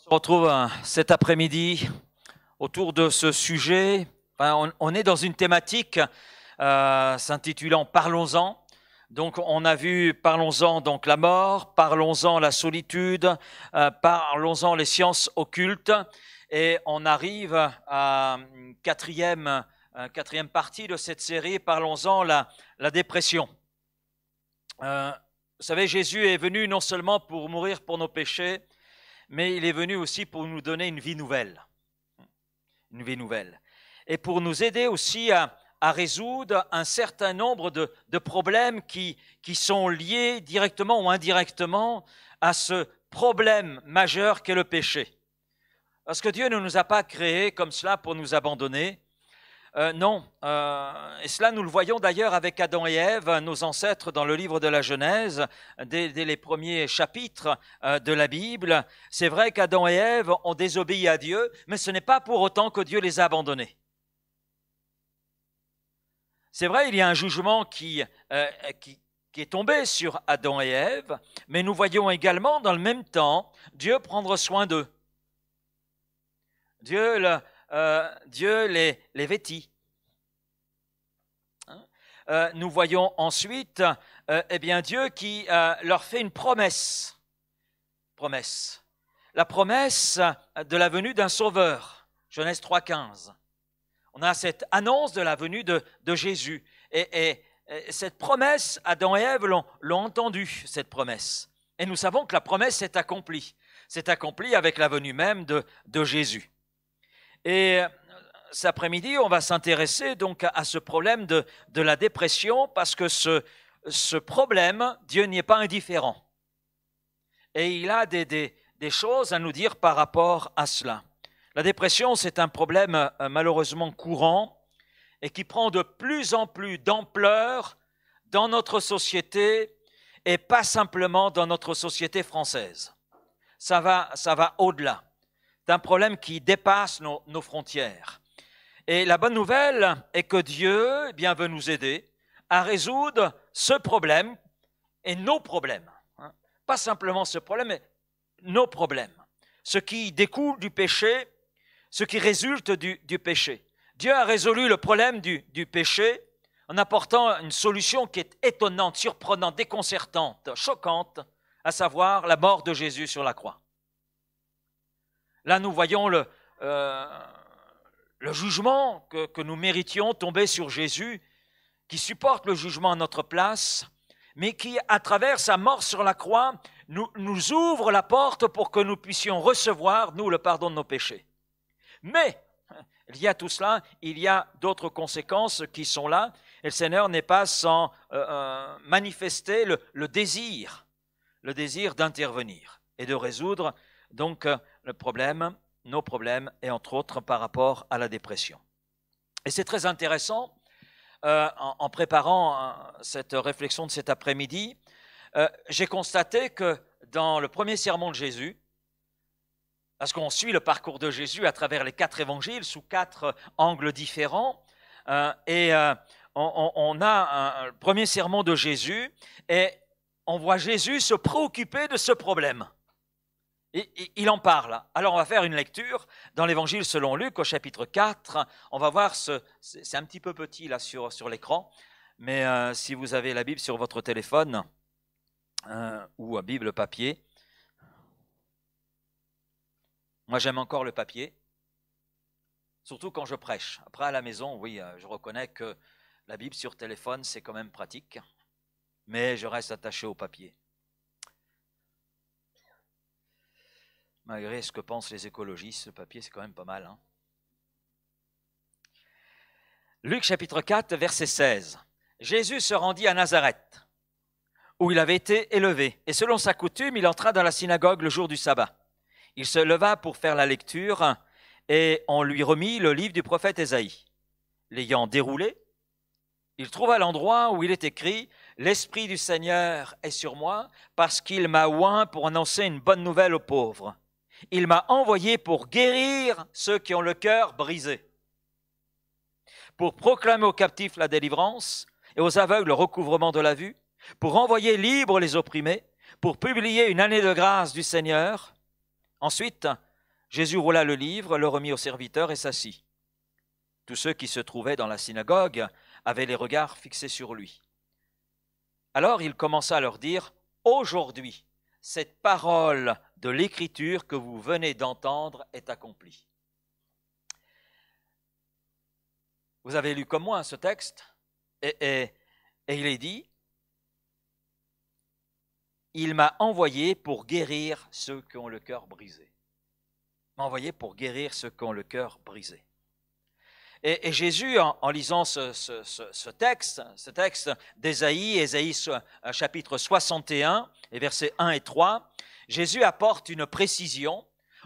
On se retrouve hein, cet après-midi autour de ce sujet. Ben, on est dans une thématique euh, s'intitulant Parlons-en. Donc on a vu parlons-en donc la mort, parlons-en la solitude, euh, parlons-en les sciences occultes et on arrive à une quatrième, euh, quatrième partie de cette série, parlons-en la, la, dépression. vous savez, Jésus est venu non seulement pour mourir pour nos péchés, mais il est venu aussi pour nous donner une vie nouvelle. Une vie nouvelle. Et pour nous aider aussi à, résoudre un certain nombre de, problèmes qui sont liés directement ou indirectement à ce problème majeur qu'est le péché. Parce que Dieu ne nous a pas créés comme cela pour nous abandonner. Euh, non. Euh, et cela, nous le voyons d'ailleurs avec Adam et Ève, nos ancêtres, dans le livre de la Genèse, dès, les premiers chapitres euh, de la Bible. C'est vrai qu'Adam et Ève ont désobéi à Dieu, mais ce n'est pas pour autant que Dieu les a abandonnés. C'est vrai, il y a un jugement qui, qui, est tombé sur Adam et Ève, mais nous voyons également, dans le même temps, Dieu prendre soin d'eux. Dieu le, euh, Dieu les, les vêtit. Hein? Euh, nous voyons ensuite euh, eh bien Dieu qui leur fait une promesse. Promesse. La promesse de la venue d'un sauveur. Genèse 3.15. On a cette annonce de la venue de, Jésus. Et, cette promesse, Adam et Ève l'ont entendue, cette promesse. Et nous savons que la promesse s'est accomplie. C'est accomplie avec la venue même de, de Jésus. Et euh, cet après-midi, on va s'intéresser donc à, ce problème de, la dépression parce que ce, problème, Dieu n'y est pas indifférent. Et il a des, des, choses à nous dire par rapport à cela. La dépression, c'est un problème euh, malheureusement courant et qui prend de plus en plus d'ampleur dans notre société et pas simplement dans notre société française. Ça va, ça va au-delà un problème qui dépasse nos, frontières. Et la bonne nouvelle est que Dieu eh veut nous aider à résoudre ce problème et nos problèmes. Hein. Pas simplement ce problème, mais nos problèmes. Ce qui découle du péché, ce qui résulte du, péché. Dieu a résolu le problème du, du péché en apportant une solution qui est étonnante, surprenante, déconcertante, choquante, à savoir la mort de Jésus sur la croix. Là, nous voyons le, euh, jugement que, nous méritions tomber sur Jésus, qui supporte le jugement à notre place, mais qui, à travers sa mort sur la croix, nous, ouvre la porte pour que nous puissions recevoir, nous, le pardon de nos péchés. Mais, il y a tout cela, il y a d'autres conséquences qui sont là, et le Seigneur n'est pas sans euh, euh, manifester le, le, désir, le désir d'intervenir et de résoudre donc le problème, nos problèmes, et entre autres par rapport à la dépression. Et c'est très intéressant, euh, en, préparant euh, cette réflexion de cet après-midi, euh, j'ai constaté que dans le premier sermon de Jésus, parce qu'on suit le parcours de Jésus à travers les quatre évangiles sous quatre angles différents, et on, a un, premier sermon de Jésus, et on voit Jésus se préoccuper de ce problème il en parle. Alors on va faire une lecture dans l'évangile selon Luc au chapitre 4. On va voir, ce, c'est un petit peu petit là sur, sur l'écran, mais euh, si vous avez la Bible sur votre téléphone euh, ou la euh, Bible papier, moi j'aime encore le papier, surtout quand je prêche. Après à la maison, oui, je reconnais que la Bible sur téléphone, c'est quand même pratique, mais je reste attaché au papier. Malgré ce que pensent les écologistes, ce papier, c'est quand même pas mal. Hein. Luc chapitre 4, verset 16. Jésus se rendit à Nazareth, où il avait été élevé, et selon sa coutume, il entra dans la synagogue le jour du sabbat. Il se leva pour faire la lecture, et on lui remit le livre du prophète Ésaïe. L'ayant déroulé, il trouva l'endroit où il est écrit L'Esprit du Seigneur est sur moi, parce qu'il m'a oint pour annoncer une bonne nouvelle aux pauvres. Il m'a envoyé pour guérir ceux qui ont le cœur brisé, pour proclamer aux captifs la délivrance et aux aveugles le recouvrement de la vue, pour envoyer libres les opprimés, pour publier une année de grâce du Seigneur. Ensuite, Jésus roula le livre, le remit au serviteur et s'assit. Tous ceux qui se trouvaient dans la synagogue avaient les regards fixés sur lui. Alors il commença à leur dire, Aujourd'hui, cette parole de l'Écriture que vous venez d'entendre est accomplie. Vous avez lu comme moi ce texte, et, il est dit, il m'a envoyé pour guérir ceux qui ont le cœur brisé. M'a envoyé pour guérir ceux qui ont le cœur brisé. Et, Jésus, en, lisant ce, texte, ce texte d'Ésaïe, Ésaïe euh, chapitre 61 et versets 1 et 3, Jésus apporte une précision.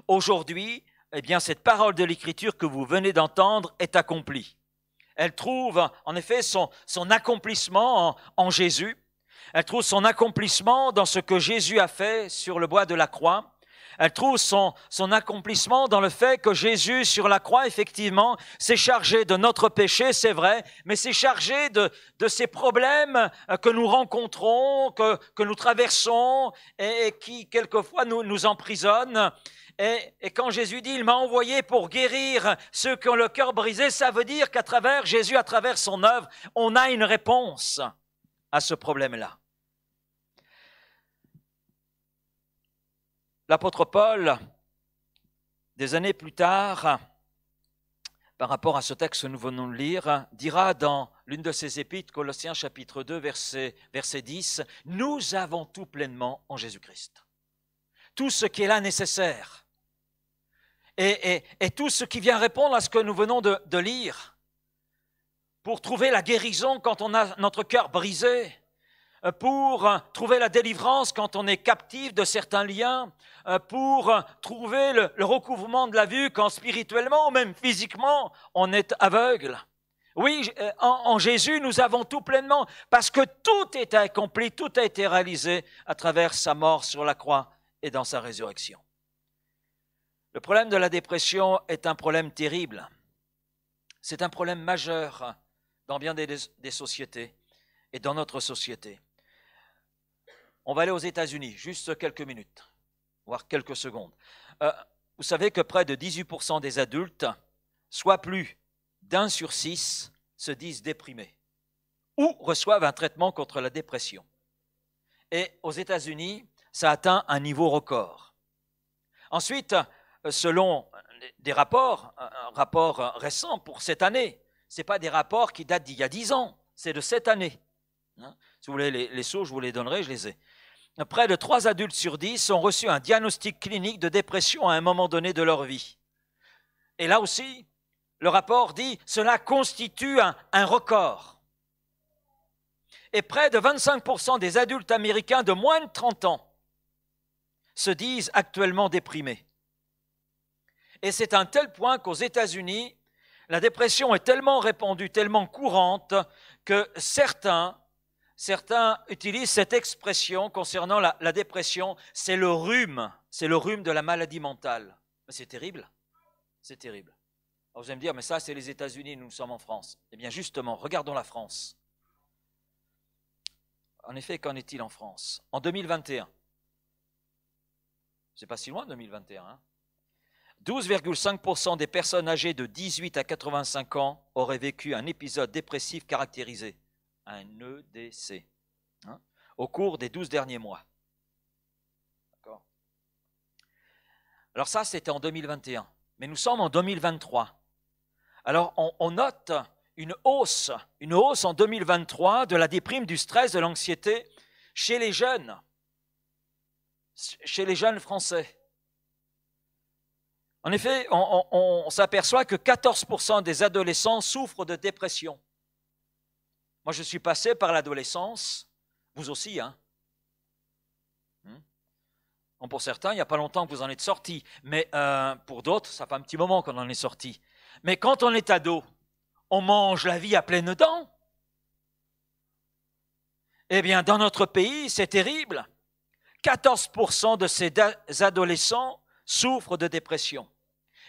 Aujourd'hui, eh bien, cette parole de l'Écriture que vous venez d'entendre est accomplie. Elle trouve en effet son, accomplissement en, Jésus. Elle trouve son accomplissement dans ce que Jésus a fait sur le bois de la croix. Elle trouve son, accomplissement dans le fait que Jésus, sur la croix, effectivement, s'est chargé de notre péché, c'est vrai, mais s'est chargé de, de ces problèmes euh, que nous rencontrons, que, nous traversons et, qui, quelquefois, nous, emprisonnent. Et, et, quand Jésus dit, il m'a envoyé pour guérir ceux qui ont le cœur brisé, ça veut dire qu'à travers Jésus, à travers son œuvre, on a une réponse à ce problème-là. l'apôtre Paul, des années plus tard, par rapport à ce texte que nous venons de lire, dira dans l'une de ses épîtres, Colossiens chapitre 2, verset, verset 10, Nous avons tout pleinement en Jésus-Christ. Tout ce qui est là nécessaire. Et, tout ce qui vient répondre à ce que nous venons de, de lire. Pour trouver la guérison quand on a notre cœur brisé, euh, pour euh, trouver la délivrance quand on est captif de certains liens, euh, pour trouver le, recouvrement de la vue quand spirituellement ou même physiquement on est aveugle. Oui, en, Jésus, nous avons tout pleinement, parce que tout est accompli, tout a été réalisé à travers sa mort sur la croix et dans sa résurrection. Le problème de la dépression est un problème terrible. C'est un problème majeur dans bien des sociétés et dans notre société. On va aller aux États-Unis, juste quelques minutes, voire quelques secondes. Euh, vous savez que près de 18% des adultes, soit plus d'un sur six, se disent déprimés ou reçoivent un traitement contre la dépression. Et aux États-Unis, ça atteint un niveau record. Ensuite, selon des rapports, un rapport récent pour cette année, ce n'est pas des rapports qui datent d'il y a dix ans, c'est de cette année. Hein. si vous voulez les, les je vous les donnerai, je les ai près de 3 adultes sur 10 ont reçu un diagnostic clinique de dépression à un moment donné de leur vie. Et là aussi, le rapport dit cela constitue un, un record. Et près de 25% des adultes américains de moins de 30 ans se disent actuellement déprimés. Et c'est un tel point qu'aux États-Unis, la dépression est tellement répandue, tellement courante, que certains Certains utilisent cette expression concernant la, dépression, c'est le rhume, c'est le rhume de la maladie mentale. c'est terrible, c'est terrible. vous allez me dire, mais ça c'est les États-Unis, nous sommes en France. Eh bien justement, regardons la France. En effet, qu'en est-il en France En 2021, c'est pas si loin 2021, 12,5% hein. des personnes âgées de 18 à 85 ans auraient vécu un épisode dépressif caractérisé un EDC hein, au cours des 12 derniers mois. Alors ça, c'était en 2021, mais nous sommes en 2023. Alors on, note une hausse, une hausse en 2023 de la déprime, du stress, de l'anxiété chez les jeunes, chez les jeunes français. En effet, on, on s'aperçoit que 14% des adolescents souffrent de dépression. Moi, je suis passé par l'adolescence, vous aussi, hein. Hmm. pour certains, il n'y a pas longtemps que vous en êtes sortis, mais euh, pour d'autres, ça pas un petit moment qu'on en est sorti. Mais quand on est ado, on mange la vie à pleines dents. Eh bien, dans notre pays, c'est terrible. 14% de ces adolescents souffrent de dépression.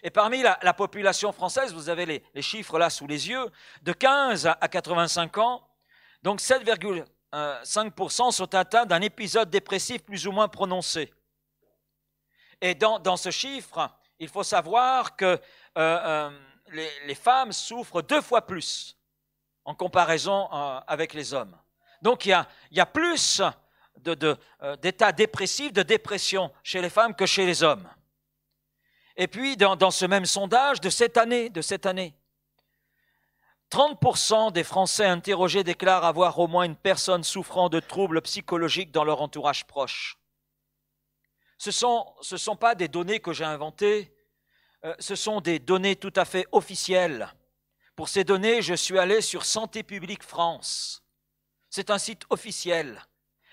Et parmi la, population française, vous avez les, chiffres là sous les yeux, de 15 à 85 ans, donc 7,5% sont atteints d'un épisode dépressif plus ou moins prononcé. Et dans, ce chiffre, il faut savoir que euh, euh, les, femmes souffrent deux fois plus en comparaison euh, avec les hommes. Donc il y a, plus d'états dépressifs, de dépression chez les femmes que chez les hommes. Et puis, dans, ce même sondage de cette année, de cette année, 30% des Français interrogés déclarent avoir au moins une personne souffrant de troubles psychologiques dans leur entourage proche. Ce ne sont, ce sont pas des données que j'ai inventées, euh, ce sont des données tout à fait officielles. Pour ces données, je suis allé sur Santé publique France. C'est un site officiel.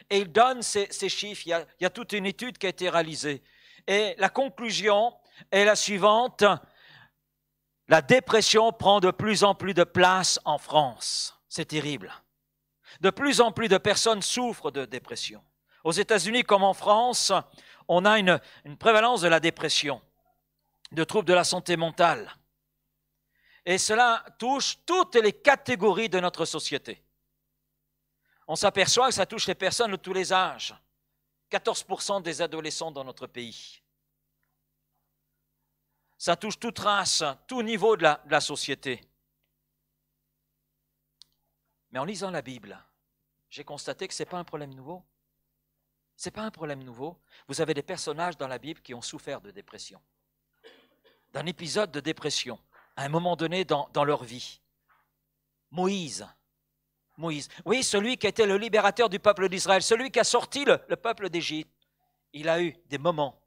Et il donne ces, chiffres. Il il y a toute une étude qui a été réalisée. Et la conclusion, et la suivante. La dépression prend de plus en plus de place en France. C'est terrible. De plus en plus de personnes souffrent de dépression. Aux États-Unis comme en France, on a une, prévalence de la dépression, de troubles de la santé mentale. Et cela touche toutes les catégories de notre société. On s'aperçoit que ça touche les personnes de tous les âges. 14% des adolescents dans notre pays. Ça touche toute race, tout niveau de la, société. Mais en lisant la Bible, j'ai constaté que ce n'est pas un problème nouveau. Ce n'est pas un problème nouveau. Vous avez des personnages dans la Bible qui ont souffert de dépression, d'un épisode de dépression, à un moment donné dans, leur vie. Moïse, Moïse. Oui, celui qui était le libérateur du peuple d'Israël, celui qui a sorti le peuple d'Égypte. Il a eu des moments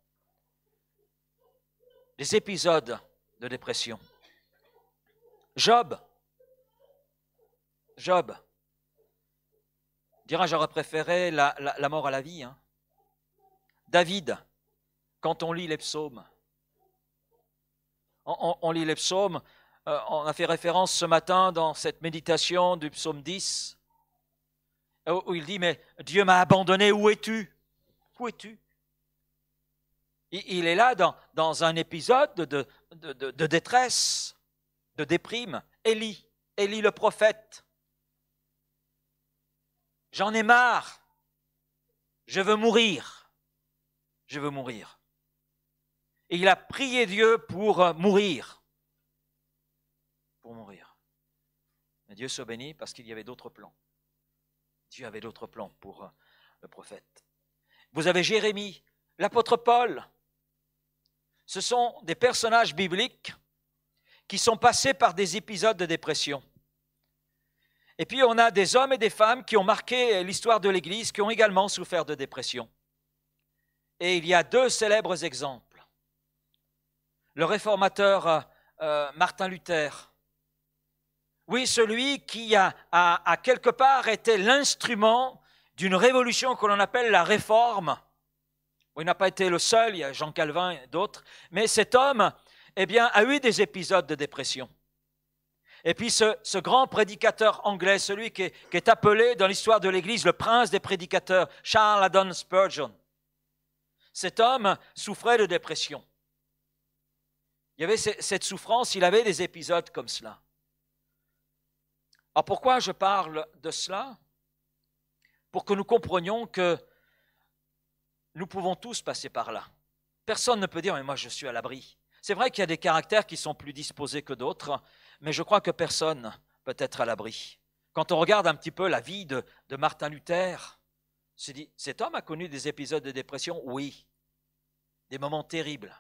des épisodes de dépression. Job, Job, dira j'aurais préféré la, mort à la vie. Hein. David, quand on lit les psaumes, on, lit les psaumes, euh, on a fait référence ce matin dans cette méditation du psaume 10, où, où il dit, mais Dieu m'a abandonné, où es-tu Où es-tu il, est là dans, un épisode de, de, détresse, de déprime. Élie, Élie le prophète. J'en ai marre. Je veux mourir. Je veux mourir. Et il a prié Dieu pour euh, mourir. Pour mourir. Mais Dieu se bénit parce qu'il y avait d'autres plans. Dieu avait d'autres plans pour euh, le prophète. Vous avez Jérémie, l'apôtre Paul, ce sont des personnages bibliques qui sont passés par des épisodes de dépression. Et puis on a des hommes et des femmes qui ont marqué l'histoire de l'Église, qui ont également souffert de dépression. Et il y a deux célèbres exemples. Le réformateur euh, euh, Martin Luther, oui, celui qui a, a quelque part été l'instrument d'une révolution que l'on appelle la réforme, il n'a pas été le seul, il y a Jean Calvin et d'autres. Mais cet homme, eh bien, a eu des épisodes de dépression. Et puis ce, grand prédicateur anglais, celui qui est, appelé dans l'histoire de l'Église le prince des prédicateurs, Charles Adon Spurgeon. Cet homme souffrait de dépression. Il y avait cette souffrance, il avait des épisodes comme cela. Alors pourquoi je parle de cela Pour que nous comprenions que nous pouvons tous passer par là. Personne ne peut dire, mais moi je suis à l'abri. C'est vrai qu'il y a des caractères qui sont plus disposés que d'autres, mais je crois que personne peut être à l'abri. Quand on regarde un petit peu la vie de, Martin Luther, se dit, cet homme a connu des épisodes de dépression, oui, des moments terribles,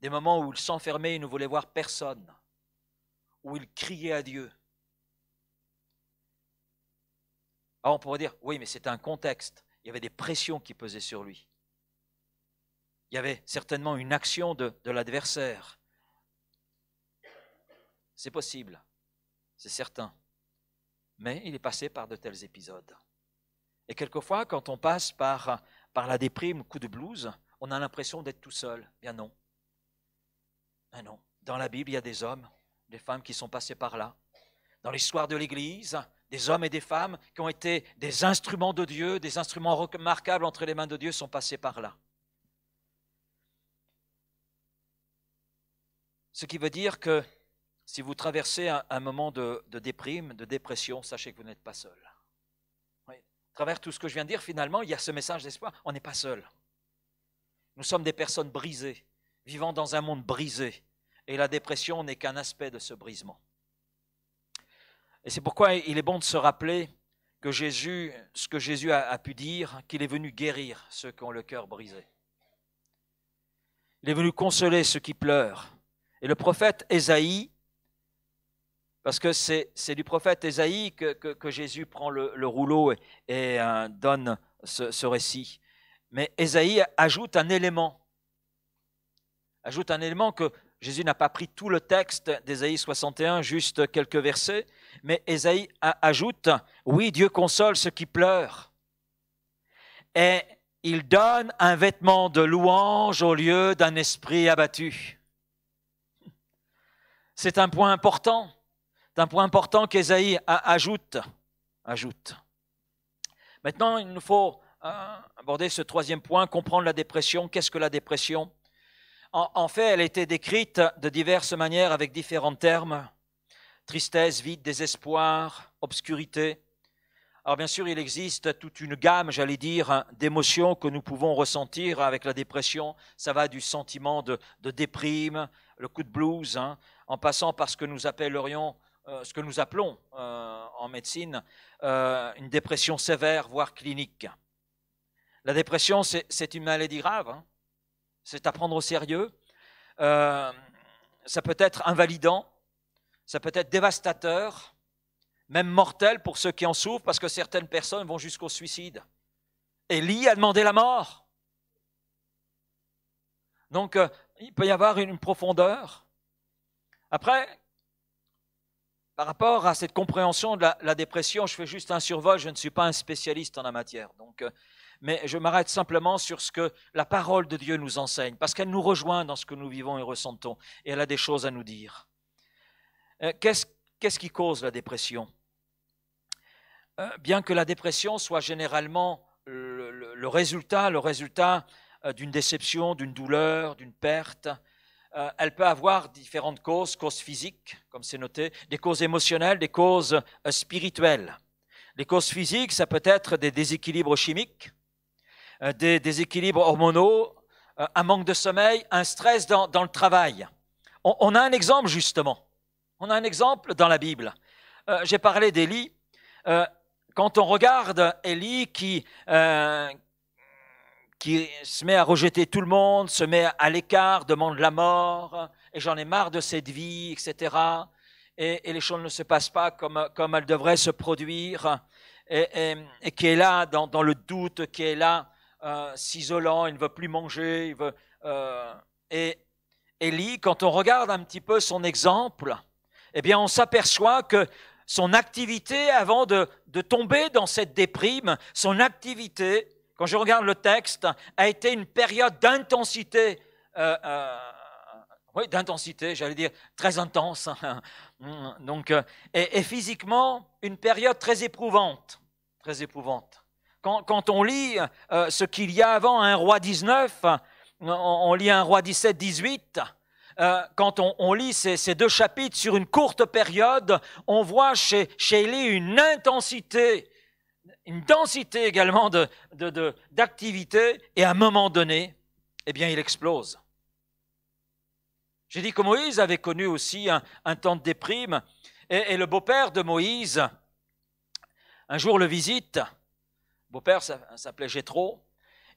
des moments où il s'enfermait et ne voulait voir personne, où il criait à Dieu. Alors ah, on pourrait dire, oui, mais c'est un contexte il y avait des pressions qui pesaient sur lui. Il y avait certainement une action de, l'adversaire. C'est possible, c'est certain. Mais il est passé par de tels épisodes. Et quelquefois, quand on passe par, par la déprime, coup de blouse, on a l'impression d'être tout seul. Bien non. Bien non. Dans la Bible, il y a des hommes, des femmes qui sont passés par là. Dans l'histoire de l'Église, des hommes et des femmes qui ont été des instruments de Dieu, des instruments remarquables entre les mains de Dieu, sont passés par là. Ce qui veut dire que si vous traversez un, moment de, déprime, de dépression, sachez que vous n'êtes pas seul. À travers tout ce que je viens de dire, finalement, il y a ce message d'espoir, on n'est pas seul. Nous sommes des personnes brisées, vivant dans un monde brisé, et la dépression n'est qu'un aspect de ce brisement. Et c'est pourquoi il est bon de se rappeler que Jésus, ce que Jésus a, pu dire, qu'il est venu guérir ceux qui ont le cœur brisé. Il est venu consoler ceux qui pleurent. Et le prophète Ésaïe, parce que c'est du prophète Ésaïe que, Jésus prend le, rouleau et, euh, donne ce, ce, récit. Mais Ésaïe ajoute un élément, ajoute un élément que Jésus n'a pas pris tout le texte d'Ésaïe 61, juste quelques versets, mais Esaïe ajoute, oui, Dieu console ceux qui pleurent. Et il donne un vêtement de louange au lieu d'un esprit abattu. C'est un point important, c'est un point important qu'Esaïe ajoute. ajoute. Maintenant, il nous faut euh, aborder ce troisième point, comprendre la dépression. Qu'est-ce que la dépression en, fait, elle a été décrite de diverses manières avec différents termes tristesse, vide, désespoir, obscurité. Alors bien sûr, il existe toute une gamme, j'allais dire, hein, d'émotions que nous pouvons ressentir avec la dépression. Ça va du sentiment de, déprime, le coup de blues, hein, en passant par ce que nous appellerions, euh, ce que nous appelons euh, en médecine, euh, une dépression sévère, voire clinique. La dépression, c'est une maladie grave. Hein. C'est à prendre au sérieux. ça peut être invalidant ça peut être dévastateur, même mortel pour ceux qui en souffrent, parce que certaines personnes vont jusqu'au suicide. et Élie a demandé la mort. Donc, euh, il peut y avoir une profondeur. Après, par rapport à cette compréhension de la, dépression, je fais juste un survol, je ne suis pas un spécialiste en la matière. Donc, euh, mais je m'arrête simplement sur ce que la parole de Dieu nous enseigne, parce qu'elle nous rejoint dans ce que nous vivons et ressentons, et elle a des choses à nous dire. Euh, qu'est-ce qui cause la dépression euh, Bien que la dépression soit généralement le, résultat, le résultat euh, d'une déception, d'une douleur, d'une perte, elle peut avoir différentes causes, causes physiques, comme c'est noté, des causes émotionnelles, des causes spirituelles. Les causes physiques, ça peut être des déséquilibres chimiques, des déséquilibres hormonaux, un manque de sommeil, un stress dans, le travail. on, a un exemple justement. On a un exemple dans la Bible. Euh, j'ai parlé d'Élie. Euh, quand on regarde Élie qui, euh, qui se met à rejeter tout le monde, se met à l'écart, demande la mort, et j'en ai marre de cette vie, etc. Et, les choses ne se passent pas comme, comme elles devraient se produire, et, qui est là dans, le doute, qui est là s'isolant, il ne veut plus manger, il veut... et Élie, quand on regarde un petit peu son exemple, eh bien, on s'aperçoit que son activité, avant de, tomber dans cette déprime, son activité, quand je regarde le texte, a été une période d'intensité. Euh, euh, oui, d'intensité, j'allais dire, très intense. Donc, euh, et, physiquement, une période très éprouvante, très éprouvante. Quand, on lit ce qu'il y a avant un roi 19, on, on lit un roi 17, 18, euh, quand on, lit ces, deux chapitres sur une courte période, on voit chez, Élie une intensité, une densité également d'activité, de, et à un moment donné, eh bien, il explose. J'ai dit que Moïse avait connu aussi un, temps de déprime, et, le beau-père de Moïse, un jour, le visite. Beau-père s'appelait Gétro.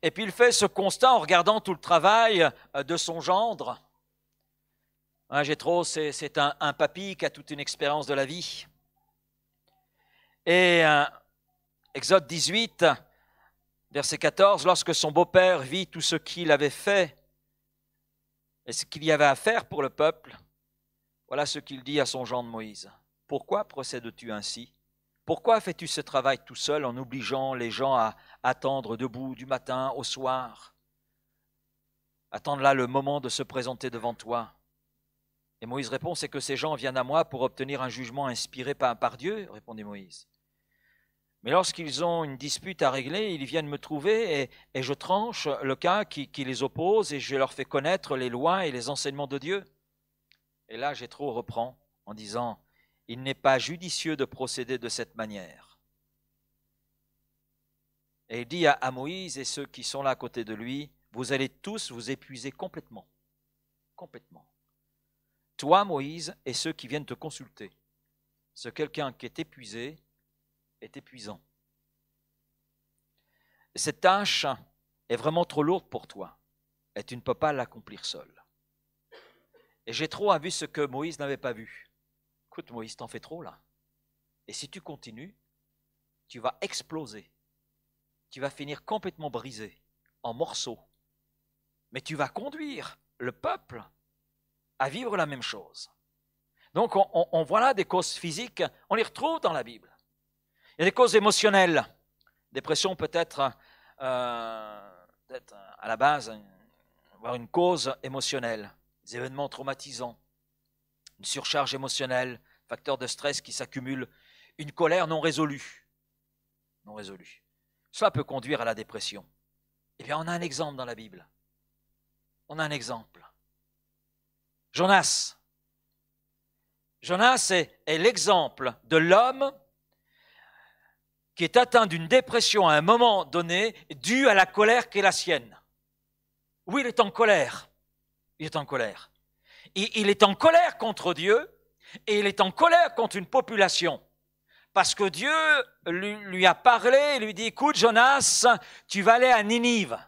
Et puis il fait ce constat en regardant tout le travail euh, de son gendre. J'ai trop. c'est un, papy qui a toute une expérience de la vie. Et Exode 18, verset 14, lorsque son beau-père vit tout ce qu'il avait fait et ce qu'il y avait à faire pour le peuple, voilà ce qu'il dit à son genre de Moïse. Pourquoi procèdes-tu ainsi Pourquoi fais-tu ce travail tout seul en obligeant les gens à attendre debout du matin au soir Attendre là le moment de se présenter devant toi. Et Moïse répond, c'est que ces gens viennent à moi pour obtenir un jugement inspiré par, Dieu, répondit Moïse. Mais lorsqu'ils ont une dispute à régler, ils viennent me trouver et, je tranche le cas qui, les oppose et je leur fais connaître les lois et les enseignements de Dieu. Et là, Jétro reprend en disant Il n'est pas judicieux de procéder de cette manière. Et il dit à, à Moïse et ceux qui sont là à côté de lui Vous allez tous vous épuiser complètement. Complètement toi, Moïse, et ceux qui viennent te consulter. Ce quelqu'un qui est épuisé est épuisant. Cette tâche est vraiment trop lourde pour toi, et tu ne peux pas l'accomplir seul. Et trop à vu ce que Moïse n'avait pas vu. Écoute, Moïse, t'en fais trop là. Et si tu continues, tu vas exploser. Tu vas finir complètement brisé, en morceaux. Mais tu vas conduire le peuple à vivre la même chose. Donc on, voit là des causes physiques, on les retrouve dans la Bible. Il y a des causes émotionnelles, dépression peut-être euh, à la base, avoir une cause émotionnelle, des événements traumatisants, une surcharge émotionnelle, facteur de stress qui s'accumule, une colère non résolue. Non résolue. Cela peut conduire à la dépression. Eh bien, on a un exemple dans la Bible. On a un exemple. Jonas. Jonas est, l'exemple de l'homme qui est atteint d'une dépression à un moment donné due à la colère qui est la sienne. Oui, il est en colère. Il est en colère. Il, est en colère contre Dieu et il est en colère contre une population. Parce que Dieu lui, a parlé et lui dit, écoute Jonas, tu vas aller à Ninive.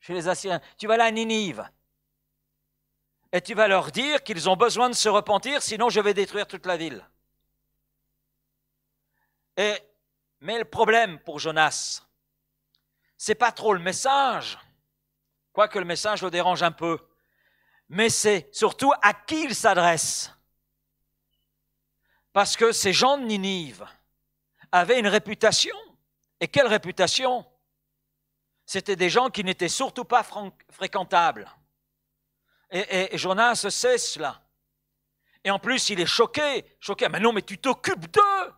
Chez les Assyriens, tu vas aller à Ninive et tu vas leur dire qu'ils ont besoin de se repentir, sinon je vais détruire toute la ville. Et, mais le problème pour Jonas, c'est pas trop le message, quoique le message le dérange un peu, mais c'est surtout à qui il s'adresse. Parce que ces gens de Ninive avaient une réputation. Et quelle réputation C'était des gens qui n'étaient surtout pas fréquentables et, Jonas sait cela. Et en plus, il est choqué, choqué. Mais non, mais tu t'occupes d'eux.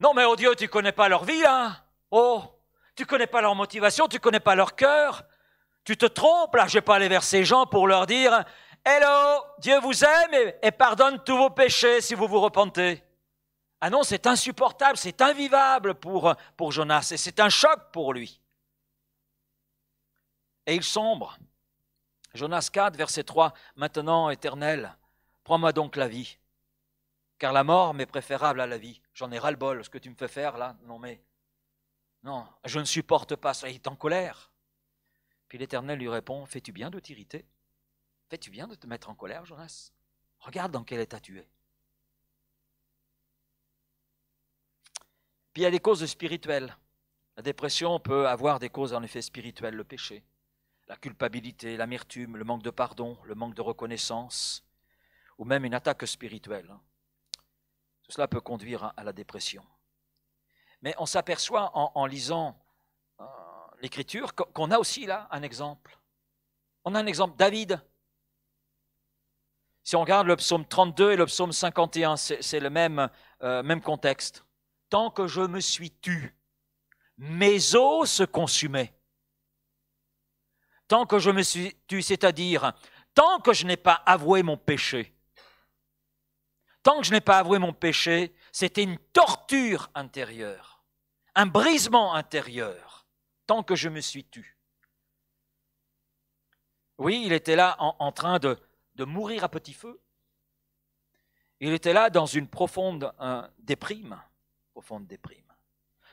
Non, mais oh Dieu, tu connais pas leur vie, hein. Oh, tu connais pas leur motivation, tu connais pas leur cœur. Tu te trompes, là. Je vais pas aller vers ces gens pour leur dire, hello, Dieu vous aime et, pardonne tous vos péchés si vous vous repentez. Ah non, c'est insupportable, c'est invivable pour, pour Jonas et c'est un choc pour lui. Et il sombre. Jonas 4, verset 3. Maintenant, éternel, prends-moi donc la vie, car la mort m'est préférable à la vie. J'en ai ras-le-bol, ce que tu me fais faire là. Non, mais. Non, je ne supporte pas ça. Il est en colère. Puis l'Éternel lui répond Fais-tu bien de t'irriter Fais-tu bien de te mettre en colère, Jonas Regarde dans quel état tu es. Puis il y a des causes spirituelles. La dépression peut avoir des causes en effet spirituelles, le péché, la culpabilité, l'amertume, le manque de pardon, le manque de reconnaissance, ou même une attaque spirituelle. Hein. Tout cela peut conduire à la dépression. Mais on s'aperçoit en, lisant euh, l'Écriture qu'on a aussi là un exemple. On a un exemple, David. Si on regarde le psaume 32 et le psaume 51, c'est le même, euh, même contexte. Tant que je me suis tu, mes os se consumaient tant que je me suis tué, c'est-à-dire tant que je n'ai pas avoué mon péché. Tant que je n'ai pas avoué mon péché, c'était une torture intérieure, un brisement intérieur, tant que je me suis tué. Oui, il était là en, train de, mourir à petit feu. Il était là dans une profonde euh, déprime, profonde déprime.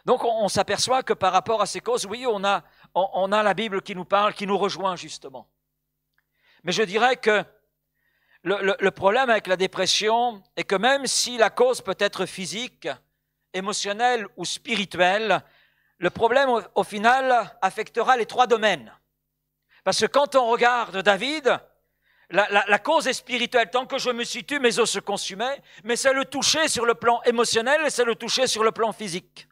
Donc on s'aperçoit que par rapport à ces causes, oui, on a, on, a la Bible qui nous parle, qui nous rejoint justement. Mais je dirais que le, problème avec la dépression est que même si la cause peut être physique, émotionnelle ou spirituelle, le problème au, final affectera les trois domaines. Parce que quand on regarde David, la, cause est spirituelle. Tant que je me situe, mes os se consumaient, mais ça le touchait sur le plan émotionnel et c'est le toucher sur le plan physique.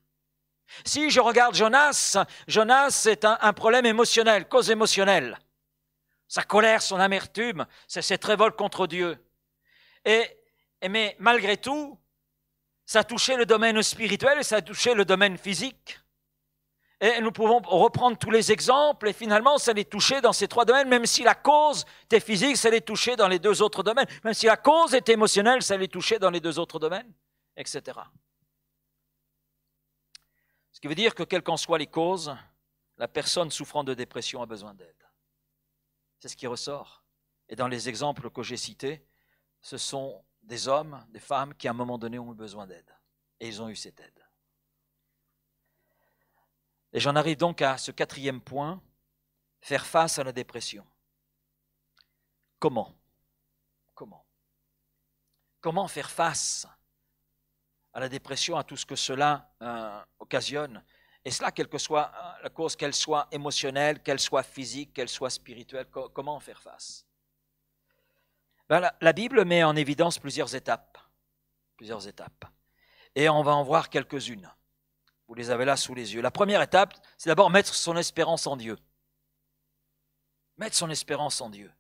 Si je regarde Jonas, Jonas, c'est un, problème émotionnel, cause émotionnelle. Sa colère, son amertume, c'est cette révolte contre Dieu. Et, mais malgré tout, ça touchait le domaine spirituel et ça touchait le domaine physique. Et nous pouvons reprendre tous les exemples, et finalement, ça les touchait dans ces trois domaines, même si la cause était physique, ça les touchait dans les deux autres domaines, même si la cause était émotionnelle, ça les touchait dans les deux autres domaines, etc qui veut dire que quelles qu'en soient les causes, la personne souffrant de dépression a besoin d'aide. C'est ce qui ressort. Et dans les exemples que j'ai cités, ce sont des hommes, des femmes qui à un moment donné ont eu besoin d'aide. Et ils ont eu cette aide. Et j'en arrive donc à ce quatrième point, faire face à la dépression. Comment Comment Comment faire face à la dépression, à tout ce que cela euh, occasionne. Et cela, quelle que soit euh, la cause, qu'elle soit émotionnelle, qu'elle soit physique, qu'elle soit spirituelle, comment en faire face ben, la, la, Bible met en évidence plusieurs étapes. Plusieurs étapes. Et on va en voir quelques-unes. Vous les avez là sous les yeux. La première étape, c'est d'abord mettre son espérance en Dieu. Mettre son espérance en Dieu.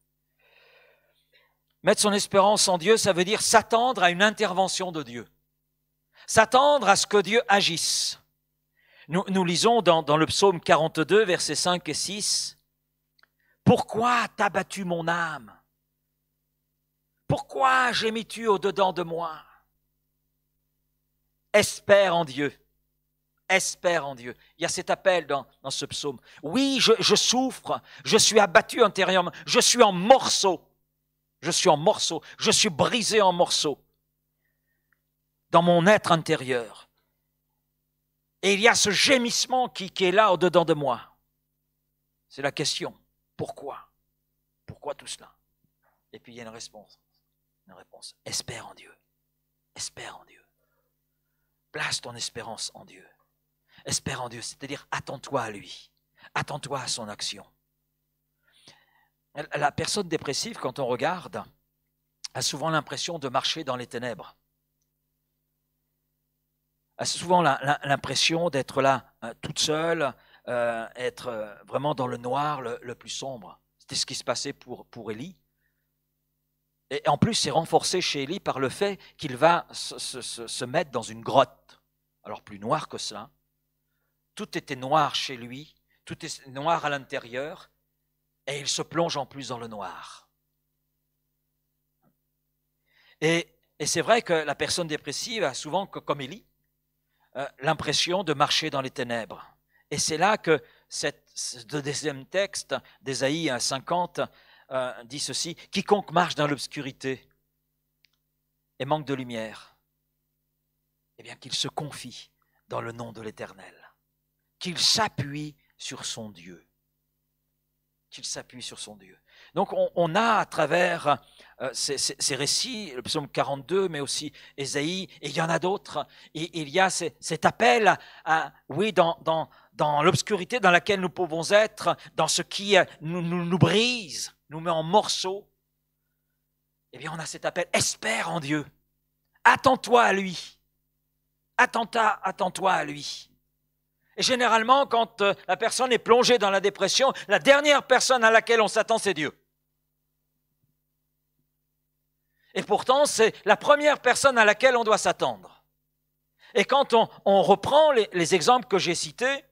Mettre son espérance en Dieu, ça veut dire s'attendre à une intervention de Dieu. S'attendre à ce que Dieu agisse. Nous, lisons dans, le psaume 42, versets 5 et 6, Pourquoi t'as battu mon âme Pourquoi mis tu au-dedans de moi Espère en Dieu. Espère en Dieu. Il y a cet appel dans, ce psaume. Oui, je, je souffre, je suis abattu intérieurement, je suis en morceaux. Je suis en morceaux, je suis brisé en morceaux dans mon être intérieur. Et il y a ce gémissement qui, est là au-dedans de moi. C'est la question. Pourquoi Pourquoi tout cela Et puis il y a une réponse. Une réponse. Espère en Dieu. Espère en Dieu. Place ton espérance en Dieu. Espère en Dieu, c'est-à-dire attends-toi à lui. Attends-toi à son action. La personne dépressive, quand on regarde, a souvent l'impression de marcher dans les ténèbres a souvent l'impression d'être là hein, toute seule, euh, être euh, vraiment dans le noir le, plus sombre. C'était ce qui se passait pour, pour Élie. Et en plus, c'est renforcé chez Élie par le fait qu'il va se, mettre dans une grotte. Alors plus noire que ça. Tout était noir chez lui, tout est noir à l'intérieur, et il se plonge en plus dans le noir. Et, c'est vrai que la personne dépressive a souvent, comme Élie, euh, l'impression de marcher dans les ténèbres. Et c'est là que cette, ce deuxième texte d'Ésaïe 50 euh, dit ceci, quiconque marche dans l'obscurité et manque de lumière, eh bien qu'il se confie dans le nom de l'Éternel, qu'il s'appuie sur son Dieu qu'il s'appuie sur son Dieu. Donc on, a à travers euh, ces, récits, le psaume 42, mais aussi Ésaïe, et il y en a d'autres, et, il y a cet appel à, oui, dans, l'obscurité dans laquelle nous pouvons être, dans ce qui euh, nous, brise, nous met en morceaux, eh bien on a cet appel, espère en Dieu, attends-toi à lui, attends-toi à lui. Et généralement, quand euh, la personne est plongée dans la dépression, la dernière personne à laquelle on s'attend, c'est Dieu. Et pourtant, c'est la première personne à laquelle on doit s'attendre. Et quand on, reprend les, exemples que j'ai cités,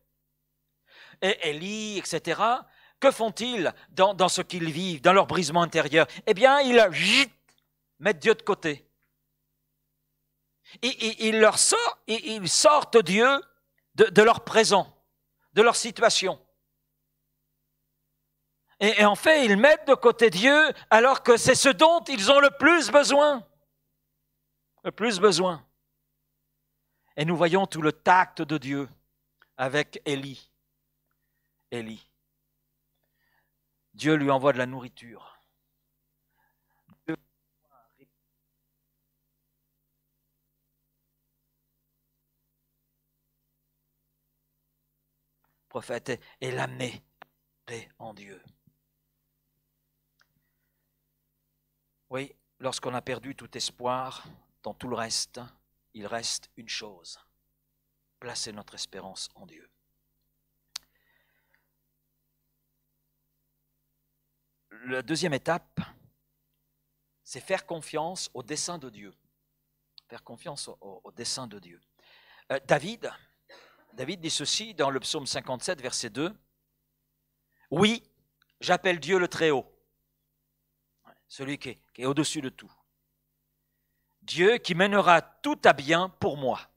et etc., que font-ils dans, ce qu'ils vivent, dans leur brisement intérieur Eh bien, ils euh, mettent Dieu de côté. Ils, leur ils sortent Dieu de, leur présent, de leur situation. Et, et, en fait, ils mettent de côté Dieu alors que c'est ce dont ils ont le plus besoin. Le plus besoin. Et nous voyons tout le tact de Dieu avec Élie. Élie. Dieu lui envoie de la nourriture. prophète et l'amener en Dieu. Oui, lorsqu'on a perdu tout espoir dans tout le reste, il reste une chose, placer notre espérance en Dieu. La deuxième étape, c'est faire confiance au dessein de Dieu. Faire confiance au, dessein de Dieu. Euh, David, David dit ceci dans le psaume 57, verset 2. Oui, j'appelle Dieu le Très-Haut, celui qui est, au-dessus de tout. Dieu qui mènera tout à bien pour moi.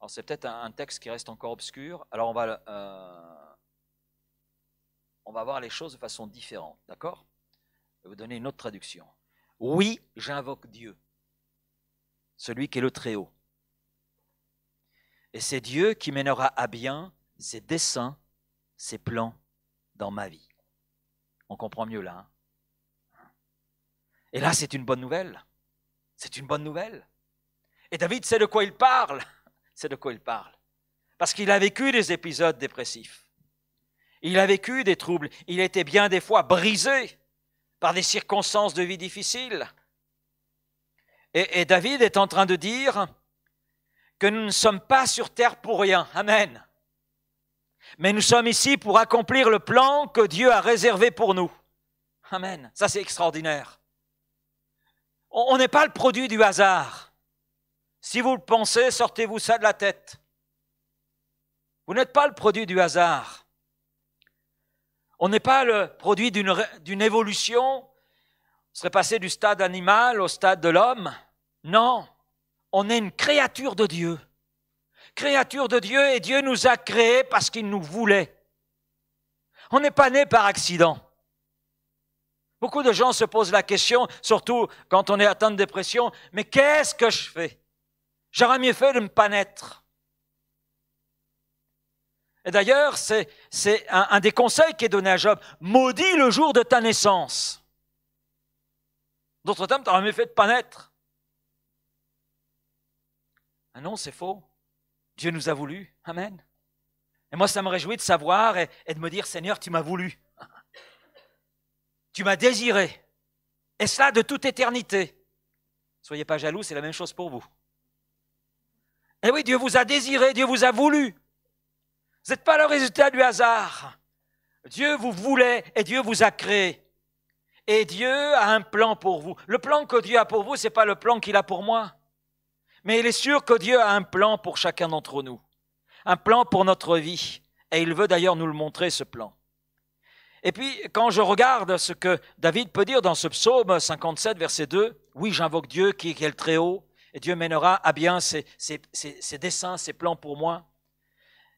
Alors c'est peut-être un, texte qui reste encore obscur. Alors on va, euh, on va voir les choses de façon différente, d'accord Je vais vous donner une autre traduction. Oui, j'invoque Dieu, celui qui est le Très-Haut. Et c'est Dieu qui mènera à bien ses desseins, ses plans dans ma vie. On comprend mieux là. Hein. Et là, c'est une bonne nouvelle. C'est une bonne nouvelle. Et David sait de quoi il parle. C'est de quoi il parle. Parce qu'il a vécu des épisodes dépressifs. Il a vécu des troubles. Il a été bien des fois brisé par des circonstances de vie difficiles. et David est en train de dire, que nous ne sommes pas sur terre pour rien. Amen. Mais nous sommes ici pour accomplir le plan que Dieu a réservé pour nous. Amen. Ça, c'est extraordinaire. On n'est pas le produit du hasard. Si vous le pensez, sortez-vous ça de la tête. Vous n'êtes pas le produit du hasard. On n'est pas le produit d'une évolution. On serait passé du stade animal au stade de l'homme. Non on est une créature de Dieu. Créature de Dieu et Dieu nous a créés parce qu'il nous voulait. On n'est pas né par accident. Beaucoup de gens se posent la question, surtout quand on est atteint de dépression, mais qu'est-ce que je fais J'aurais mieux fait de ne pas naître. Et d'ailleurs, c'est, un, un des conseils qui est donné à Job. Maudit le jour de ta naissance. D'autres tu aurais mieux fait de ne pas naître. Ah non, c'est faux. Dieu nous a voulu. Amen. Et moi, ça me réjouit de savoir et, de me dire, Seigneur, tu m'as voulu. Tu m'as désiré. Et cela de toute éternité. Soyez pas jaloux, c'est la même chose pour vous. Eh oui, Dieu vous a désiré, Dieu vous a voulu. Vous n'êtes pas le résultat du hasard. Dieu vous voulait et Dieu vous a créé. Et Dieu a un plan pour vous. Le plan que Dieu a pour vous, ce n'est pas le plan qu'il a pour moi. Mais il est sûr que Dieu a un plan pour chacun d'entre nous, un plan pour notre vie, et il veut d'ailleurs nous le montrer, ce plan. Et puis, quand je regarde ce que David peut dire dans ce psaume 57, verset 2, oui, j'invoque Dieu qui est le Très-Haut, et Dieu mènera à bien ses, dessins, ses, desseins, ses plans pour moi.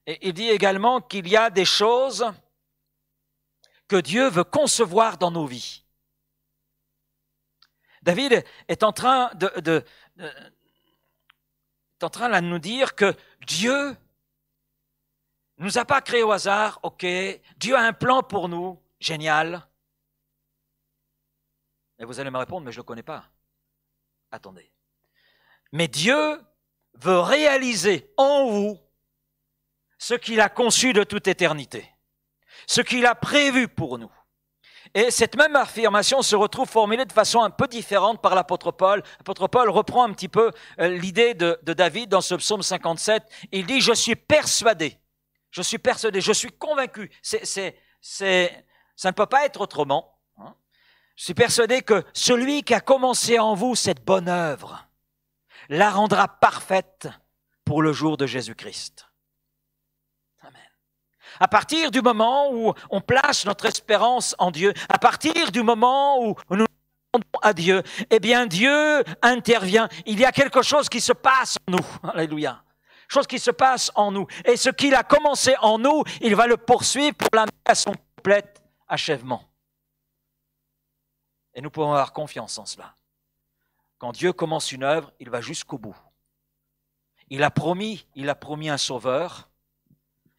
Et il dit également qu'il y a des choses que Dieu veut concevoir dans nos vies. David est en train de est en train là de nous dire que Dieu nous a pas créés au hasard, ok, Dieu a un plan pour nous, génial. Et vous allez me répondre, mais je ne le connais pas. Attendez. Mais Dieu veut réaliser en vous ce qu'il a conçu de toute éternité, ce qu'il a prévu pour nous. Et cette même affirmation se retrouve formulée de façon un peu différente par l'apôtre Paul. L'apôtre Paul reprend un petit peu euh, l'idée de, David dans ce psaume 57. Il dit, je suis persuadé, je suis persuadé, je suis convaincu. C'est, c'est, c'est, ça ne peut pas être autrement. Hein. Je suis persuadé que celui qui a commencé en vous cette bonne œuvre la rendra parfaite pour le jour de Jésus-Christ. À partir du moment où on place notre espérance en Dieu, à partir du moment où nous à Dieu, eh bien Dieu intervient. Il y a quelque chose qui se passe en nous. Alléluia. Chose qui se passe en nous. Et ce qu'il a commencé en nous, il va le poursuivre pour l'amener à son complet achèvement. Et nous pouvons avoir confiance en cela. Quand Dieu commence une œuvre, il va jusqu'au bout. Il a promis, il a promis un sauveur,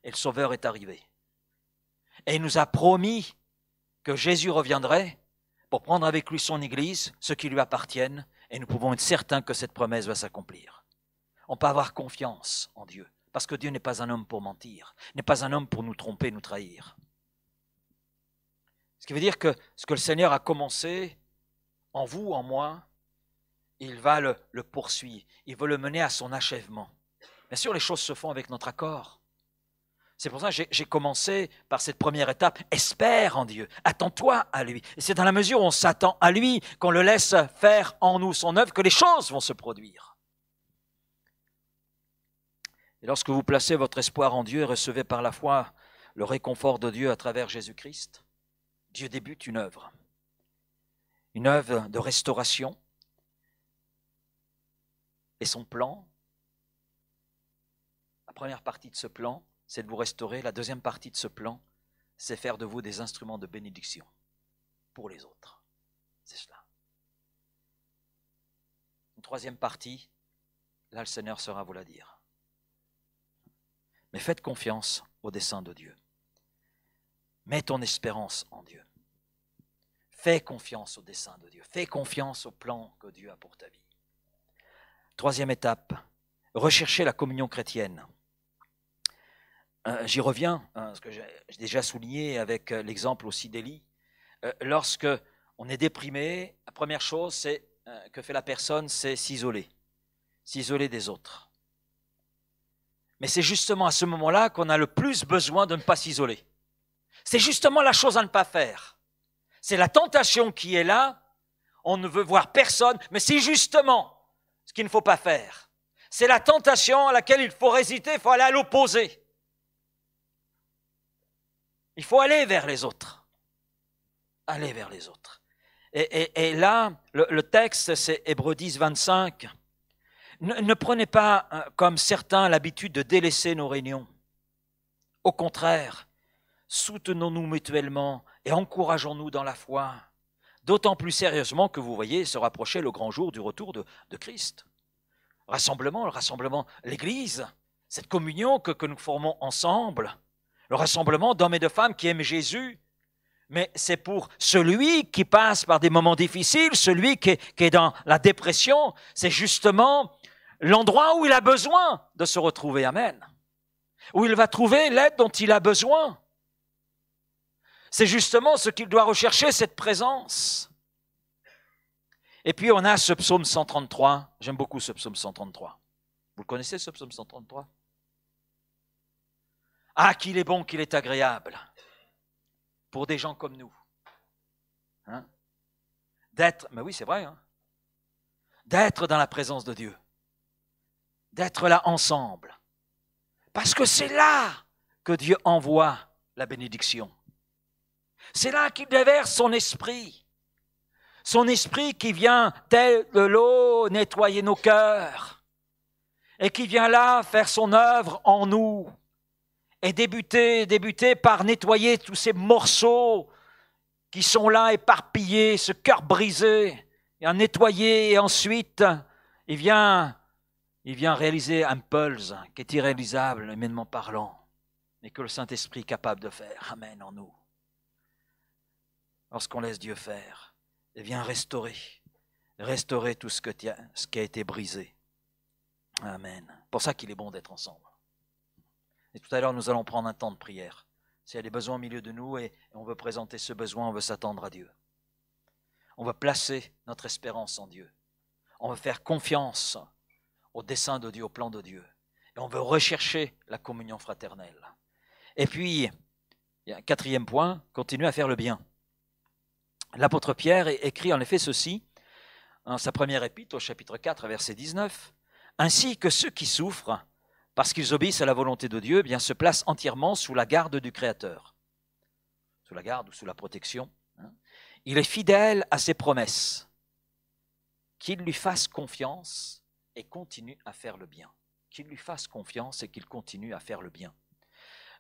et le Sauveur est arrivé. Et il nous a promis que Jésus reviendrait pour prendre avec lui son Église, ce qui lui appartiennent, et nous pouvons être certains que cette promesse va s'accomplir. On peut avoir confiance en Dieu, parce que Dieu n'est pas un homme pour mentir, n'est pas un homme pour nous tromper, nous trahir. Ce qui veut dire que ce que le Seigneur a commencé en vous, en moi, il va le, le poursuivre, il veut le mener à son achèvement. Bien sûr, les choses se font avec notre accord. C'est pour ça que j'ai commencé par cette première étape. Espère en Dieu. Attends-toi à lui. Et c'est dans la mesure où on s'attend à lui, qu'on le laisse faire en nous son œuvre, que les choses vont se produire. Et lorsque vous placez votre espoir en Dieu et recevez par la foi le réconfort de Dieu à travers Jésus-Christ, Dieu débute une œuvre. Une œuvre de restauration. Et son plan, la première partie de ce plan, c'est de vous restaurer. La deuxième partie de ce plan, c'est faire de vous des instruments de bénédiction pour les autres. C'est cela. Une troisième partie, là le Seigneur sera vous la dire. Mais faites confiance au dessein de Dieu. Mets ton espérance en Dieu. Fais confiance au dessein de Dieu. Fais confiance au plan que Dieu a pour ta vie. Troisième étape, recherchez la communion chrétienne. Euh, j'y reviens, hein, ce que j'ai déjà souligné avec euh, l'exemple aussi d'Elie. Euh, lorsque on est déprimé, la première chose c'est que fait la personne, c'est s'isoler, s'isoler des autres. Mais c'est justement à ce moment-là qu'on a le plus besoin de ne pas s'isoler. C'est justement la chose à ne pas faire. C'est la tentation qui est là. On ne veut voir personne, mais c'est justement ce qu'il ne faut pas faire. C'est la tentation à laquelle il faut résister, il faut aller à l'opposé. Il faut aller vers les autres. Aller vers les autres. Et, là, le, texte, c'est Hébreu 10, 25. Ne, ne prenez pas, euh, comme certains, l'habitude de délaisser nos réunions. Au contraire, soutenons-nous mutuellement et encourageons-nous dans la foi, d'autant plus sérieusement que vous voyez se rapprocher le grand jour du retour de, Christ. Rassemblement, le rassemblement, l'Église, cette communion que nous formons ensemble, le rassemblement d'hommes et de femmes qui aiment Jésus, mais c'est pour celui qui passe par des moments difficiles, celui qui est, dans la dépression, c'est justement l'endroit où il a besoin de se retrouver. Amen. Où il va trouver l'aide dont il a besoin. C'est justement ce qu'il doit rechercher, cette présence. Et puis on a ce psaume 133. J'aime beaucoup ce psaume 133. Vous le connaissez ce psaume 133 ah, qu'il est bon, qu'il est agréable pour des gens comme nous. Hein? D'être, mais oui, c'est vrai, hein. d'être dans la présence de Dieu, d'être là ensemble. Parce que c'est là que Dieu envoie la bénédiction. C'est là qu'il déverse son esprit. Son esprit qui vient tel de l'eau nettoyer nos cœurs et qui vient là faire son œuvre en nous et débuter, débuter par nettoyer tous ces morceaux qui sont là éparpillés, ce cœur brisé, et en nettoyer, et ensuite, il vient, il vient réaliser un pulse qui est irréalisable, humainement parlant, mais que le Saint-Esprit est capable de faire. Amen en nous. Lorsqu'on laisse Dieu faire, il eh vient restaurer, restaurer tout ce, ce qui a été brisé. Amen. Pour ça qu'il est bon d'être ensemble. Et tout à l'heure, nous allons prendre un temps de prière. S'il y a des besoins au milieu de nous et on veut présenter ce besoin, on veut s'attendre à Dieu. On veut placer notre espérance en Dieu. On veut faire confiance au dessein de Dieu, au plan de Dieu. Et on veut rechercher la communion fraternelle. Et puis, un quatrième point, continuer à faire le bien. L'apôtre Pierre écrit en effet ceci, dans sa première épître au chapitre 4, verset 19, Ainsi que ceux qui souffrent parce qu'ils obéissent à la volonté de Dieu, eh bien, se placent entièrement sous la garde du Créateur, sous la garde ou sous la protection. Hein. Il est fidèle à ses promesses, qu'il lui fasse confiance et continue à faire le bien. Qu'il lui fasse confiance et qu'il continue à faire le bien.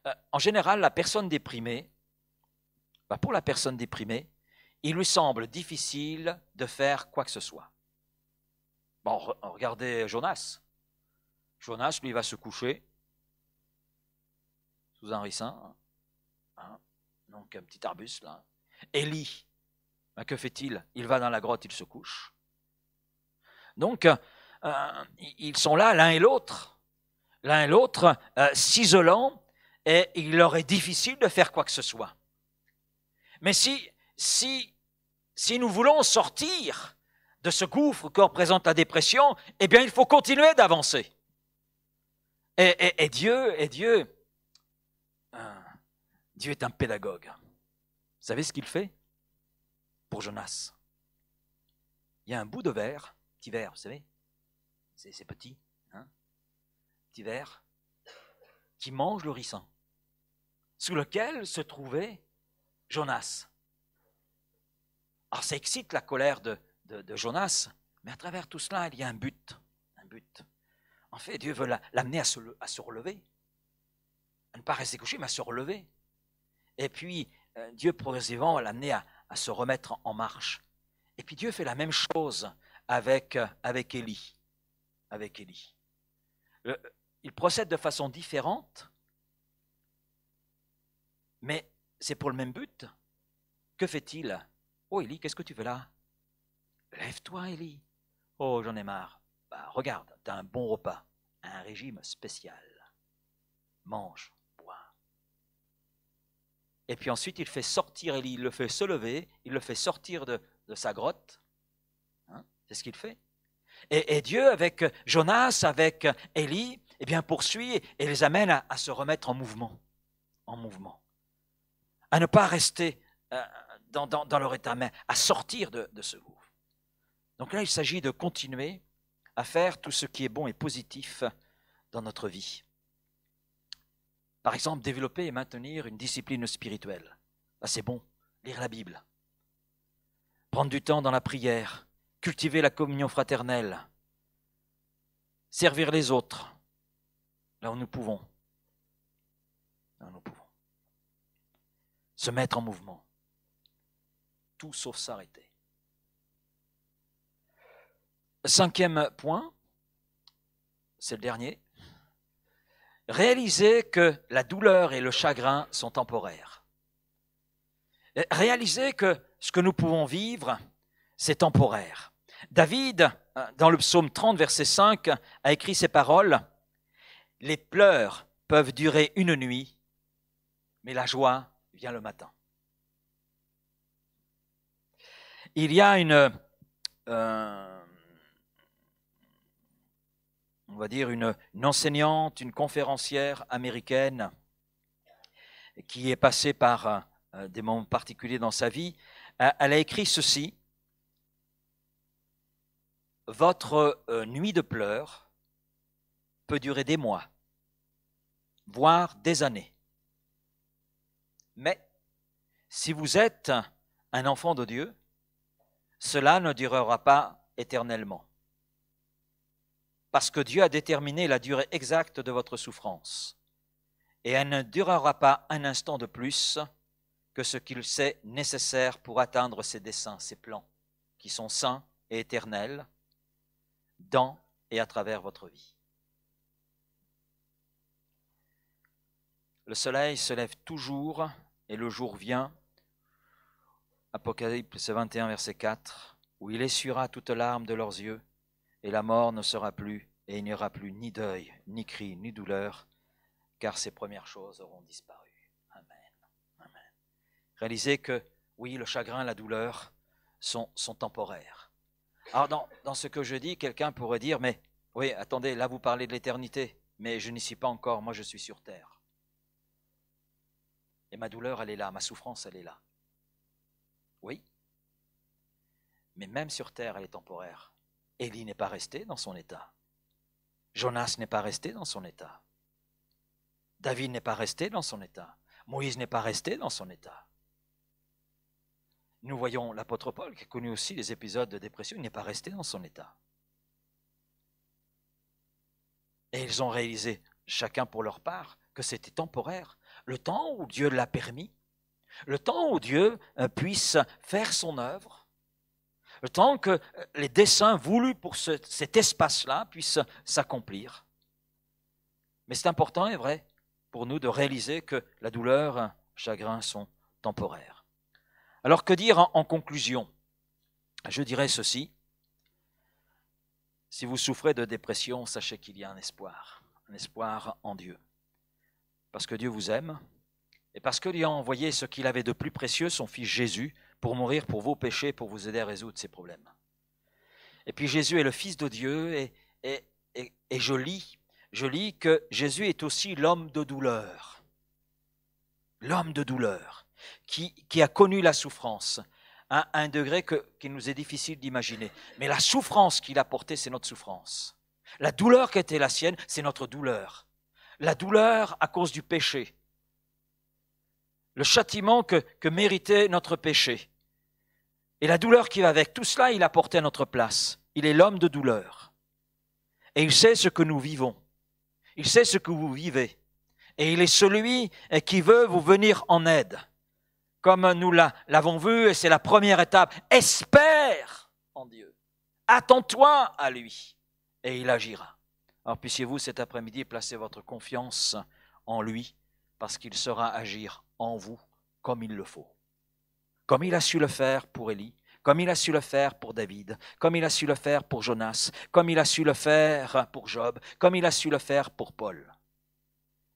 Euh, en général, la personne déprimée, bah, pour la personne déprimée, il lui semble difficile de faire quoi que ce soit. Bon, regardez Jonas. Jonas, lui, va se coucher sous un ricin, hein, donc un petit arbuste là. Élie, bah, que fait-il Il va dans la grotte, il se couche. Donc, euh, ils sont là, l'un et l'autre, l'un et l'autre, euh, s'isolant, et il leur est difficile de faire quoi que ce soit. Mais si, si, si nous voulons sortir de ce gouffre que représente la dépression, eh bien, il faut continuer d'avancer. Et, Dieu, et Dieu, euh, Dieu est un pédagogue. Vous savez ce qu'il fait pour Jonas Il y a un bout de verre, petit verre, vous savez, c'est petit, hein petit verre, qui mange le ricin, sous lequel se trouvait Jonas. Alors ça excite la colère de Jonas, mais à travers tout cela, il y a un but, un but. Dieu veut l'amener à, se, relever. À ne pas rester couché, mais à se relever. Et puis, euh, Dieu progressivement va l'amener à, se remettre en marche. Et puis Dieu fait la même chose avec, euh, avec Élie. il procède de façon différente, mais c'est pour le même but. Que fait-il Oh Élie, qu'est-ce que tu veux là Lève-toi, Élie. Oh, j'en ai marre. Bah, regarde, as un bon repas un régime spécial. Mange, bois. Et puis ensuite, il fait sortir Élie, il le fait se lever, il le fait sortir de, sa grotte. Hein, c'est ce qu'il fait. Et, Dieu, avec Jonas, avec Élie, eh bien, poursuit et les amène à, se remettre en mouvement, en mouvement, à ne pas rester euh, dans, leur état, mais à sortir de, de ce gouffre. Donc là, il s'agit de continuer à faire tout ce qui est bon et positif dans notre vie. Par exemple, développer et maintenir une discipline spirituelle. Là, c'est bon, lire la Bible. Prendre du temps dans la prière, cultiver la communion fraternelle, servir les autres, là où nous pouvons. Là où nous pouvons. Se mettre en mouvement. Tout sauf s'arrêter. Cinquième point, c'est le dernier. Réaliser que la douleur et le chagrin sont temporaires. Réaliser que ce que nous pouvons vivre, c'est temporaire. David, dans le psaume 30, verset 5, a écrit ces paroles. Les pleurs peuvent durer une nuit, mais la joie vient le matin. Il y a une... Euh, on va dire, une, enseignante, une conférencière américaine qui est passée par euh, des moments particuliers dans sa vie, euh, elle a écrit ceci. Votre euh, nuit de pleurs peut durer des mois, voire des années. Mais si vous êtes un enfant de Dieu, cela ne durera pas éternellement parce que Dieu a déterminé la durée exacte de votre souffrance. Et elle ne durera pas un instant de plus que ce qu'il sait nécessaire pour atteindre ses desseins, ses plans, qui sont sains et éternels, dans et à travers votre vie. Le soleil se lève toujours et le jour vient, Apocalypse 21, verset 4, où il essuiera toute larme de leurs yeux et la mort ne sera plus, et il n'y aura plus ni deuil, ni cri, ni douleur, car ces premières choses auront disparu. Amen. Réalisez que, oui, le chagrin, la douleur sont, sont temporaires. Alors, dans ce que je dis, quelqu'un pourrait dire, mais oui, attendez, là vous parlez de l'éternité, mais je n'y suis pas encore, moi je suis sur terre. Et ma douleur, elle est là, ma souffrance, elle est là. Oui. Mais même sur terre, elle est temporaire. Élie n'est pas resté dans son état. Jonas n'est pas resté dans son état. David n'est pas resté dans son état. Moïse n'est pas resté dans son état. Nous voyons l'apôtre Paul, qui a connu aussi les épisodes de dépression, il n'est pas resté dans son état. Et ils ont réalisé, chacun pour leur part, que c'était temporaire. Le temps où Dieu l'a permis, le temps où Dieu euh, puisse faire son œuvre, le temps que euh, les desseins voulus pour cet espace-là puissent s'accomplir. Mais c'est important et vrai pour nous de réaliser que la douleur, chagrin sont temporaires. Alors que dire en, en conclusion Je dirais ceci. Si vous souffrez de dépression, sachez qu'il y a un espoir, un espoir en Dieu. Parce que Dieu vous aime et parce que lui a envoyé ce qu'il avait de plus précieux, son fils Jésus, pour mourir pour vos péchés, pour vous aider à résoudre ces problèmes. Et puis Jésus est le Fils de Dieu, et, et, et, je lis, que Jésus est aussi l'homme de douleur. L'homme de douleur, qui, qui, a connu la souffrance à un degré que, qu'il nous est difficile d'imaginer. Mais la souffrance qu'il a portée, c'est notre souffrance. La douleur qui était la sienne, c'est notre douleur. La douleur à cause du péché, le châtiment que, méritait notre péché. Et la douleur qui va avec, tout cela, il a porté à notre place. Il est l'homme de douleur. Et il sait ce que nous vivons. Il sait ce que vous vivez. Et il est celui eh, qui veut vous venir en aide. Comme nous l'avons vu, et c'est la première étape, espère en Dieu. Attends-toi à lui, et il agira. Alors puissiez-vous cet après-midi placer votre confiance en lui, parce qu'il saura agir en vous comme il le faut. Comme il a su le faire pour Élie, comme il a su le faire pour David, comme il a su le faire pour Jonas, comme il a su le faire pour Job, comme il a su le faire pour Paul.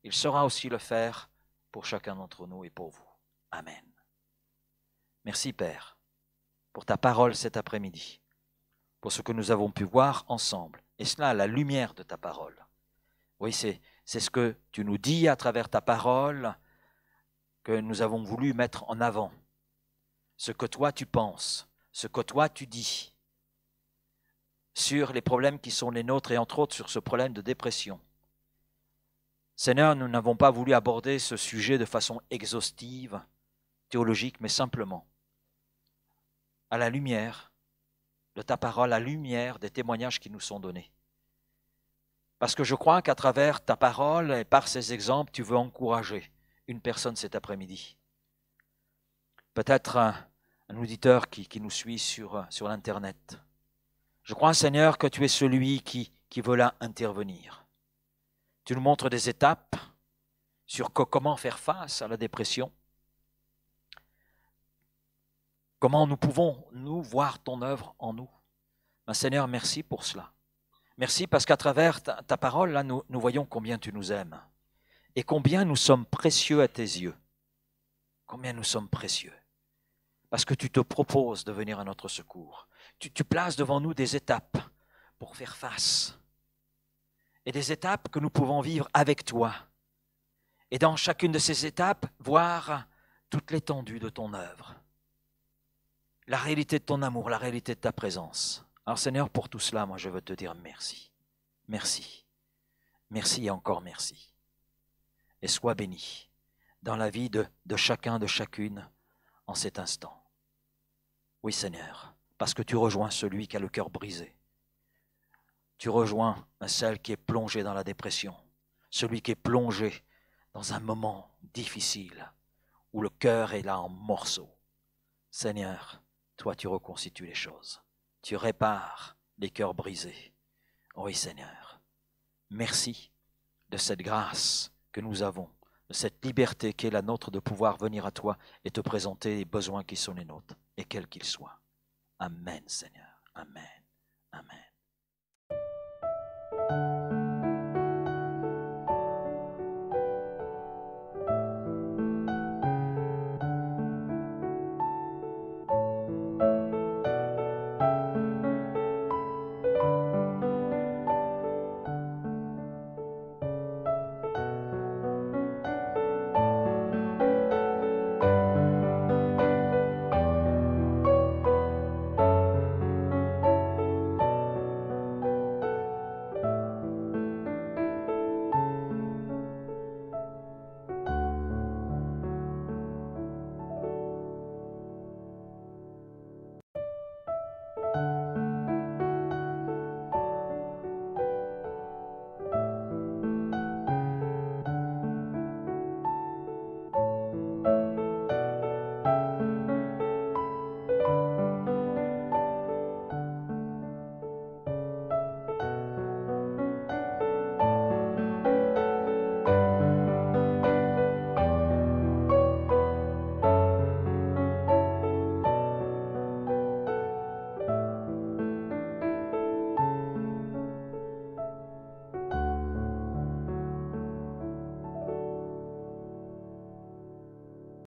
Il saura aussi le faire pour chacun d'entre nous et pour vous. Amen. Merci Père pour ta parole cet après-midi, pour ce que nous avons pu voir ensemble, et cela à la lumière de ta parole. Oui, c'est ce que tu nous dis à travers ta parole, que nous avons voulu mettre en avant. Ce que toi tu penses, ce que toi tu dis sur les problèmes qui sont les nôtres et entre autres sur ce problème de dépression. Seigneur, nous n'avons pas voulu aborder ce sujet de façon exhaustive, théologique, mais simplement à la lumière de ta parole, à la lumière des témoignages qui nous sont donnés. Parce que je crois qu'à travers ta parole et par ces exemples, tu veux encourager, une personne cet après-midi. Peut-être un, auditeur qui, nous suit sur, sur l'Internet. Je crois, Seigneur, que tu es celui qui, qui veut là intervenir. Tu nous montres des étapes sur comment faire face à la dépression, comment nous pouvons, nous, voir ton œuvre en nous. Seigneur, merci pour cela. Merci parce qu'à travers ta, parole, là, nous voyons combien tu nous aimes et combien nous sommes précieux à tes yeux. Combien nous sommes précieux. Parce que tu te proposes de venir à notre secours. Tu, places devant nous des étapes pour faire face. Et des étapes que nous pouvons vivre avec toi. Et dans chacune de ces étapes, voir toute l'étendue de ton œuvre. La réalité de ton amour, la réalité de ta présence. Alors Seigneur, pour tout cela, moi je veux te dire merci. Merci. Merci et encore merci et sois béni dans la vie de, chacun, de chacune, en cet instant. Oui Seigneur, parce que tu rejoins celui qui a le cœur brisé. Tu rejoins celle qui est plongée dans la dépression, celui qui est plongé dans un moment difficile où le cœur est là en morceaux. Seigneur, toi tu reconstitues les choses, tu répares les cœurs brisés. Oui Seigneur, merci de cette grâce que nous avons, cette liberté qui est la nôtre de pouvoir venir à toi et te présenter les besoins qui sont les nôtres, et quels qu'ils soient. Amen, Seigneur. Amen. Amen.